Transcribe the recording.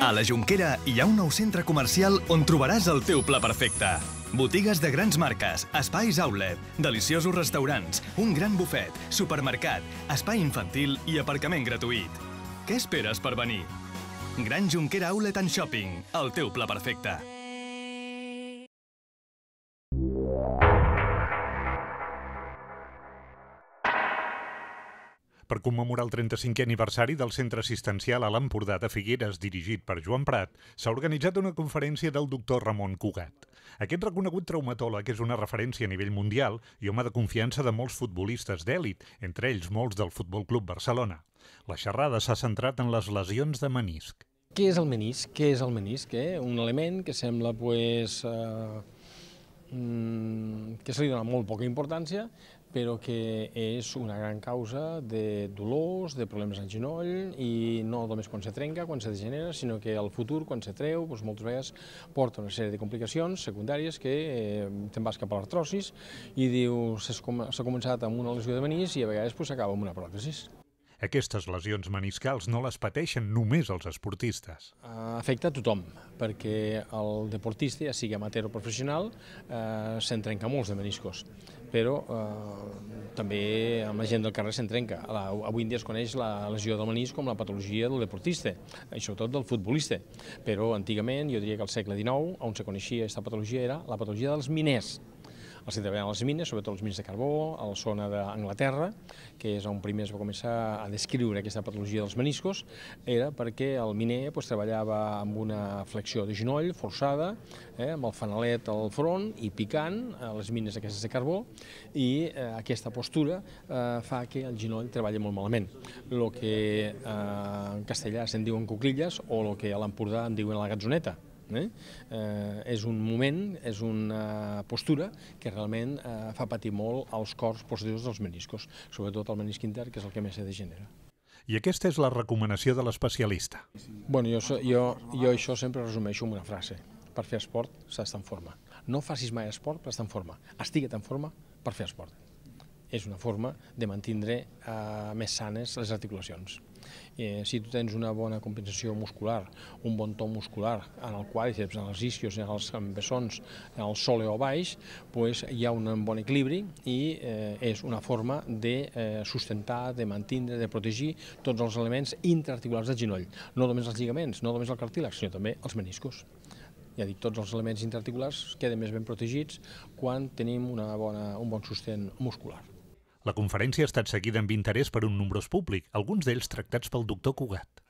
A la Jonquera hi ha un nou centre comercial on trobaràs el teu pla perfecte. Botigues de grans marques, espais outlet, deliciosos restaurants, un gran bufet, supermercat, espai infantil i aparcament gratuït. Què esperes per venir? Gran Jonquera Outlet and Shopping, el teu pla perfecte. per commemorar el 35è aniversari del Centre Assistencial a l'Empordà de Figueres, dirigit per Joan Prat, s'ha organitzat una conferència del doctor Ramon Cugat. Aquest reconegut traumatòleg és una referència a nivell mundial i home de confiança de molts futbolistes d'èlit, entre ells molts del Futbol Club Barcelona. La xerrada s'ha centrat en les lesions de menisc. Què és el menisc? Què és el menisc? Eh? Un element que sembla pues, eh, Mm, que se li dona molt poca importància, però que és una gran causa de dolors, de problemes al genoll, i no només quan se trenca, quan se degenera, sinó que al futur, quan se treu, doncs moltes vegades porta una sèrie de complicacions secundàries que eh, te'n vas cap a l'artrosis i diu s'ha començat amb una lesió de menís i a vegades s'acaba doncs, amb una pròtesis. Aquestes lesions meniscals no les pateixen només els esportistes. Eh, afecta a tothom, perquè el deportista, ja sigui amateur o professional, eh, se'n trenca molts de meniscos, però eh, també amb la gent del carrer se'n trenca. avui en dia es coneix la lesió del menisc com la patologia del deportista, i sobretot del futbolista, però antigament, jo diria que al segle XIX, on se coneixia aquesta patologia era la patologia dels miners, els que treballaven a les mines, sobretot els mines de carbó, a la zona d'Anglaterra, que és on primer es va començar a descriure aquesta patologia dels meniscos, era perquè el miner pues, treballava amb una flexió de genoll forçada, eh, amb el fanalet al front i picant a eh, les mines aquestes de carbó, i eh, aquesta postura eh, fa que el genoll treballi molt malament. El que eh, en castellà se'n diuen cuclilles o el que a l'Empordà en diuen la gatzoneta. Eh? Eh, és un moment, és una postura que realment eh, fa patir molt els cors positius dels meniscos, sobretot el menisc intern, que és el que més se degenera. I aquesta és la recomanació de l'especialista. Bueno, jo, jo, jo això sempre resumeixo amb una frase. Per fer esport s'ha d'estar en forma. No facis mai esport per estar en forma. Estigue't en forma per fer esport és una forma de mantenir eh, més sanes les articulacions. Eh, si tu tens una bona compensació muscular, un bon to muscular en el quàdiceps, en els isquios, en els bessons, en el o baix, pues, hi ha un bon equilibri i eh, és una forma de eh, sustentar, de mantenir, de protegir tots els elements intraarticulars del genoll. No només els lligaments, no només el cartílag, sinó també els meniscos ja dic, tots els elements intraarticulars queden més ben protegits quan tenim una bona, un bon sustent muscular. La conferència ha estat seguida amb interès per un nombrós públic, alguns d'ells tractats pel doctor Cugat.